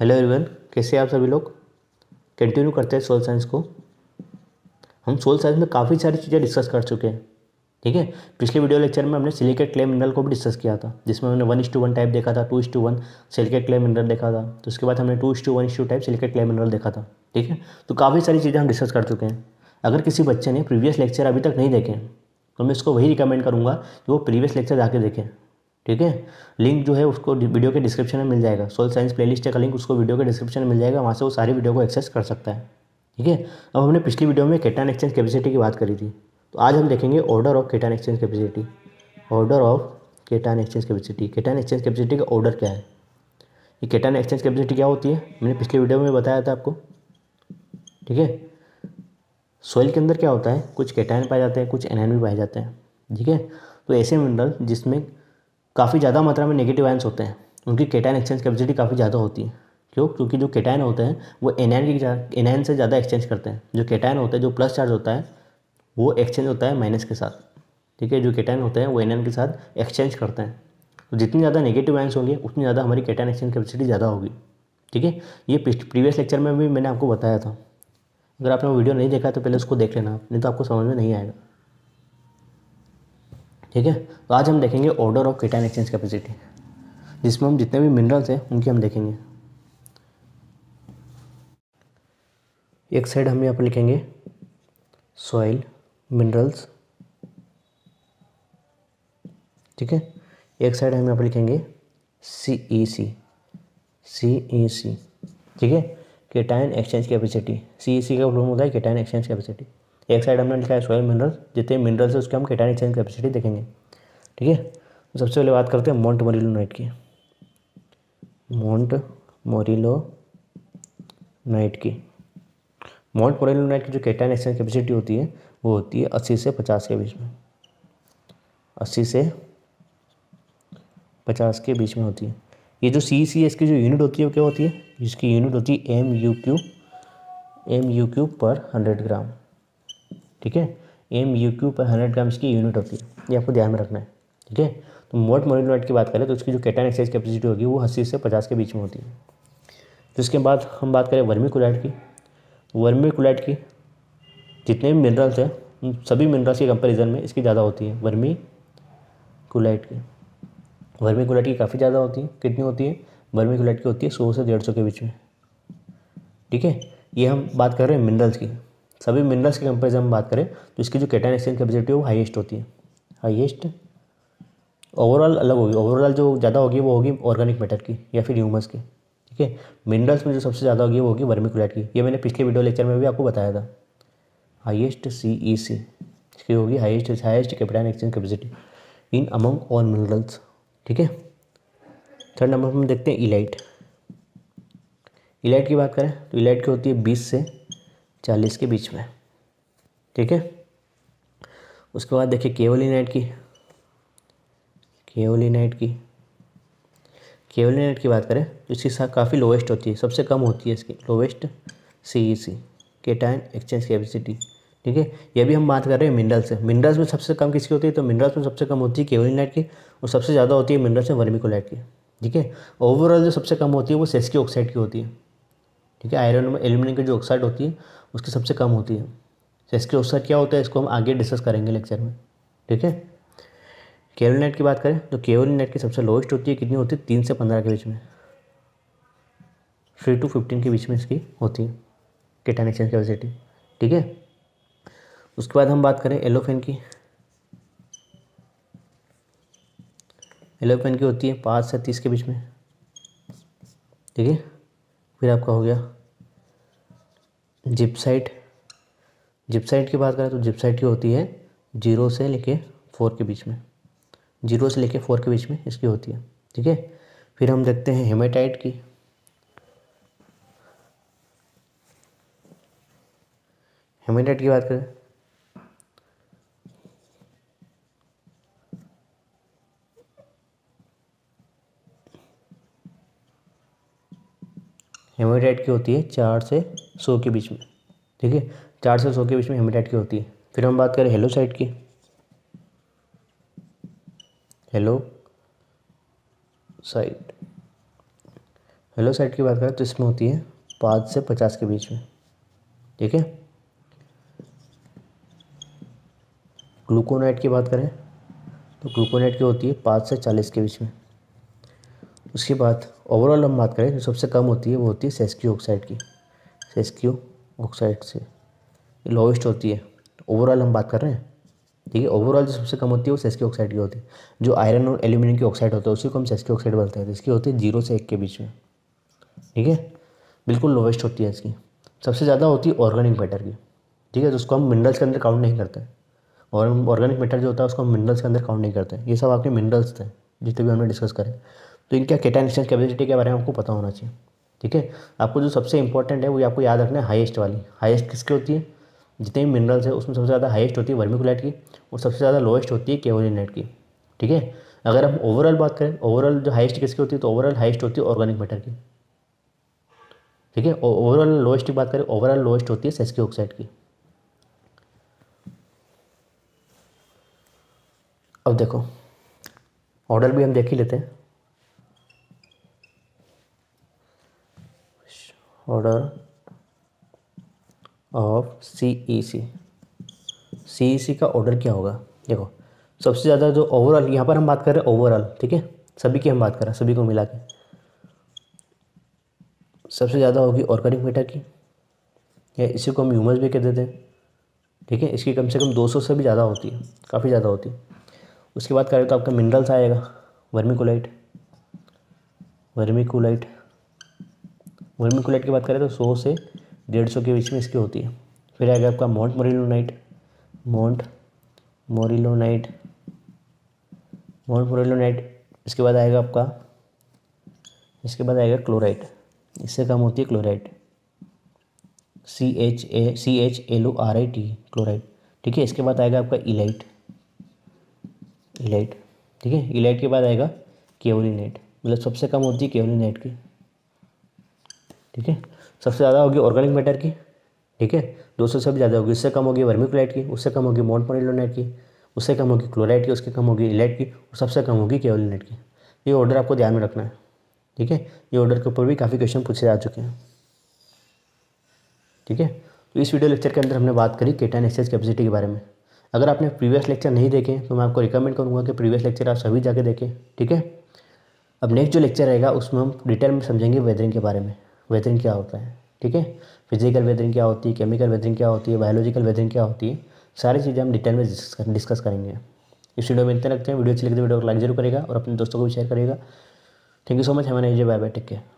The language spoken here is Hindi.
हेलो एवरीवन कैसे आप सभी लोग कंटिन्यू करते हैं सोल साइंस को हम सोल साइंस में काफ़ी सारी चीज़ें डिस्कस कर चुके हैं ठीक है पिछले वीडियो लेक्चर में हमने सिलिकेट क्ले मिनरल को भी डिस्कस किया था जिसमें हमने वन टू वन टाइप देखा था two is to one silicate clay mineral देखा था तो उसके बाद हमने two is to one is to type silicate clay mineral देखा था ठीक है तो काफ़ी सारी चीज़ें हम डिस्कस कर चुके हैं अगर किसी बच्चे ने प्रीवियस लेक्चर अभी तक नहीं देखे तो मैं इसको वही रिकमेंड करूँगा कि वो प्रीवियस लेक्चर जाके देखें ठीक है लिंक जो है उसको वीडियो के डिस्क्रिप्शन में मिल जाएगा सोल साइंस प्लेलिस्ट का लिंक उसको वीडियो के डिस्क्रिप्शन में मिल जाएगा वहाँ से वो सारी वीडियो को एक्सेस कर सकता है ठीक है अब हमने पिछली वीडियो में केटान एक्सचेंज कैपेसिटी की बात करी थी तो आज हम देखेंगे order of cation exchange capacity order of cation exchange capacity cation exchange capacity का ऑर्डर क्या है ये केटान एक्सचेंज कैपेसिटी क्या होती है मैंने पिछले वीडियो में बताया था आपको ठीक है सोइल के अंदर क्या होता है कुछ केटान पाए जाते हैं कुछ एनएन भी पाए जाते हैं ठीक है तो ऐसे मिनरल जिसमें काफ़ी ज़्यादा मात्रा में नेगेटिव आयंस होते हैं उनकी केटाइन एक्सचेंज कैपेसिटी काफ़ी ज़्यादा होती है क्यों क्योंकि जो केटाइन होते हैं वो एनआईन की एनआईन से ज़्यादा एक्सचेंज करते हैं जो केटाइन होता है जो प्लस चार्ज होता है वो एक्सचेंज होता है माइनस के साथ ठीक है जो केटाइन होते हैं वो एनआईन के साथ एक्सचेंज करते हैं तो जितनी ज़्यादा नेगेटिव आयंस होंगे उतनी ज़्यादा हमारी केटाइन एक्सचेंज कैपेसिटी ज़्यादा होगी ठीक है ये प्रीवियस लेक्चर में भी मैंने आपको बताया था अगर आपने वो वीडियो नहीं देखा तो पहले उसको देख लेना नहीं तो आपको समझ में नहीं आएगा ठीक है तो आज हम देखेंगे order of cation exchange capacity जिसमें हम जितने भी मिनरल्स हैं उनकी हम देखेंगे एक साइड हम यहाँ पर लिखेंगे सॉइल मिनरल्स ठीक है एक साइड हम यहाँ पर लिखेंगे सी ई सी सी ई सी ठीक है cation exchange capacity C E C का प्रॉब्लम होता है केटाइन एक्सचेंज कैपेसिटी एक साइड हमने लिखा है सोयल मिनरल्स जितने मिनरल्स है उसके हम कैटानिक एक्सचेंज कैपेसिटी देखेंगे ठीक है तो सबसे पहले बात करते हैं मोन्ट मोरिलो नाइट की मोन्ट मोरिलो नाइट की मोन्ट मोरिलो नाइट की जो केटाइन एक्सचेंज कैपेसिटी होती है वो होती है अस्सी से पचास के बीच में अस्सी से पचास के बीच में होती है ये जो सी सी एस की जो यूनिट होती है वो क्या होती है इसकी यूनिट होती है M U Q M U Q per hundred gram ठीक है M U Q per hundred grams की यूनिट होती है ये आपको ध्यान में रखना है ठीक है तो मोट मोलिनोइट की बात करें तो उसकी जो कैटाइन एक्साइज कैपेसिटी होगी वो अस्सी से पचास के बीच में होती है तो इसके बाद हम बात करें वर्मी कोलाइट की वर्मी कुलाइट की जितने भी मिनरल्स हैं उन सभी मिनरल्स के कंपेरिजन में इसकी ज़्यादा होती है वर्मी कोलाइट की वर्मी कोलाइट की काफ़ी ज़्यादा होती है कितनी होती है वर्मी कोलाइट की होती है सौ से डेढ़ सौ के बीच में ठीक है ये हम बात कर रहे हैं मिनरल्स की सभी मिनरल्स के कंपेरिजन में बात करें तो इसकी जो कैटाइन एक्सचेंज कैपेसिटी वो हाईएस्ट होती है हाईएस्ट ओवरऑल अलग होगी ओवरऑल जो ज़्यादा होगी वो होगी ऑर्गेनिक मैटर की या फिर ह्यूमस की ठीक है मिनरल्स में जो सबसे ज़्यादा होगी वो होगी वर्मिकुलेट की ये मैंने पिछले वीडियो लेक्चर में भी आपको बताया था हाइएस्ट सी ई सी इसकी होगी highest highest cation exchange capacity in among all minerals ठीक है थर्ड नंबर पर हम देखते हैं इलाइट इलाइट की बात करें तो इलाइट की होती है बीस से चालीस के बीच में ठीक है उसके बाद देखिए नाइट की नाइट की नाइट की बात करें तो इसकी काफ़ी लोवेस्ट होती है सबसे कम होती है इसकी lowest C E C cation exchange capacity ठीक है ये भी हम बात कर रहे हैं मिनरल से मिनरल्स में सबसे कम किसकी होती है तो मिनरल्स में सबसे कम होती है नाइट की और सबसे ज़्यादा होती है मिनरल्स में वर्मिकोलाइट की ठीक है ओवरऑल जो सबसे कम होती है वो सेस्की ऑक्साइड की होती है ठीक है आयरन में एल्यूमिनियम की जो ऑक्साइड होती है उसकी सबसे कम होती है तो इसके उत्तर क्या होता है इसको हम आगे डिस्कस करेंगे लेक्चर में ठीक है केवल नेट की बात करें तो केवल नेट की सबसे लोएस्ट होती है कितनी होती है तीन से पंद्रह के बीच में थ्री टू फिफ्टीन के बीच में इसकी होती है केटान एक्सचेंज कैपेसिटी ठीक है उसके बाद हम बात करें एलोफेन की एलोफेन की होती है पाँच से तीस के बीच में ठीक है फिर आपका हो गया जिप्साइट जिप्साइट की बात करें तो जिप्साइट की होती है जीरो से लेके फोर के बीच में जीरो से लेके फोर के बीच में इसकी होती है ठीक है फिर हम देखते हैं हेमेटाइट की हेमेटाइट की बात करें हेमाटाइट की होती है चार से सौ के बीच में ठीक है चार से सौ के बीच में हेमेटाइट की होती है फिर हम बात करें हेलो साइट की हेलो साइट हेलो साइट की बात करें तो इसमें होती है पाँच से पचास के बीच में ठीक है ग्लूकोनाइट की बात करें तो ग्लूकोनाइट की होती है पाँच से चालीस के बीच में उसके बाद ओवरऑल हम बात करें जो सबसे कम होती है वो होती है सेस्की ऑक्साइड की सेस्क्यू ऑक्साइड से ये लोवेस्ट होती है ओवरऑल हम बात कर रहे हैं ठीक है ओवरऑल जो सबसे कम होती है वो सेस्की ऑक्साइड की होती है जो आयरन और एल्यूमिनियम की ऑक्साइड होता है उसी को हम सेस्की ऑक्साइड बोलते हैं तो इसकी होती है जीरो से एक के बीच में ठीक है बिल्कुल लोवेस्ट होती है इसकी सबसे ज़्यादा होती है ऑर्गेनिक मैटर की ठीक है तो उसको हम मिनरल्स के अंदर काउंट नहीं करते और ऑर्गेनिक मैटर जो होता है उसको हम मिनरल्स के अंदर काउंट नहीं करते ये सब आपके मिनरल्स थे जितने भी हमने डिस्कस करें तो इनका कैटाइन कैपेसिटी के बारे में आपको पता होना चाहिए ठीक है आपको जो सबसे इंपॉर्टेंट है वो आपको याद रखना है हाईएस्ट वाली हाईएस्ट किसकी होती है जितने भी मिनरल्स है उसमें सबसे ज़्यादा हाईएस्ट होती है वर्मिकुलाइट की और सबसे ज़्यादा लोएस्ट होती है केवोलिनेट की ठीक है अगर हम ओवरऑल बात करें ओवरऑल जो हाइस्ट किसकी होती है तो ओवरऑल हाइस्ट होती है ऑर्गेनिक मैटर की ठीक है ओवरऑल लोएस्ट की बात करें ओवरऑल लोएस्ट होती है सेस्की ऑक्साइड की अब देखो ऑर्डर भी हम देख ही लेते हैं order of C E C C E C का ऑर्डर क्या होगा देखो सबसे ज़्यादा जो ओवरऑल यहाँ पर हम बात कर रहे हैं ओवरऑल ठीक है सभी की हम बात कर रहे हैं सभी को मिला के सबसे ज़्यादा होगी ऑर्गेनिक मीटर की या इसी को हम ह्यूमस भी कह देते हैं ठीक है इसकी कम से कम 200 से भी ज़्यादा होती है काफ़ी ज़्यादा होती है उसके बाद करें तो आपका मिनरल्स आएगा वर्मिकोलाइट वर्मिकुलाइट वर्मी कुलेट की बात करें तो सौ से डेढ़ सौ के बीच में इसकी होती है फिर आएगा आपका माउंट मोरिलोनाइट मॉन्ट मोरिलोनाइट मॉन्ट मोरिलोनाइट इसके बाद आएगा आपका इसके बाद आएगा क्लोराइड इससे कम होती है chloride C H A C H L O R I T chloride ठीक है इसके बाद आएगा आपका इलाइट इलाइट ठीक है इलाइट के बाद आएगा केवलिनाइट मतलब सबसे कम होती है केवलिनाइट की ठीक है सबसे ज़्यादा होगी ऑर्गेनिक मैटर की ठीक है दो सौ से भी ज़्यादा होगी उससे कम होगी वर्मिकुलाइट की उससे कम होगी मोनपोनिलोनाइट की उससे कम होगी क्लोराइट की उसके कम होगी इलाइट की और सबसे कम होगी केवलिनेट की ये ऑर्डर आपको ध्यान में रखना है ठीक है ये ऑर्डर के ऊपर भी काफ़ी क्वेश्चन पूछे जा चुके हैं ठीक है तो इस वीडियो लेक्चर के अंदर हमने बात करी केटाइन एक्सचेंज कैपेसिटी के बारे में अगर आपने प्रीवियस लेक्चर नहीं देखे तो मैं आपको रिकमेंड करूँगा कि प्रीवियस लेक्चर आप सभी जाके देखें ठीक है अब नेक्स्ट जो लेक्चर रहेगा उसमें हम डिटेल में समझेंगे वेदरिंग के बारे में वेदरिंग क्या होता है ठीक है फिजिकल वेदरिंग क्या होती है केमिकल वेदरिंग क्या होती है बायोलॉजिकल वेदरिंग क्या होती है सारी चीज़ें हम डिटेल में डिस्कस करेंगे इस वीडियो में इतने रखते हैं वीडियो अच्छी लगती है तो वीडियो को लाइक जरूर करेगा और अपने दोस्तों को भी शेयर करेगा थैंक यू सो मच हमारे nice bye bye take care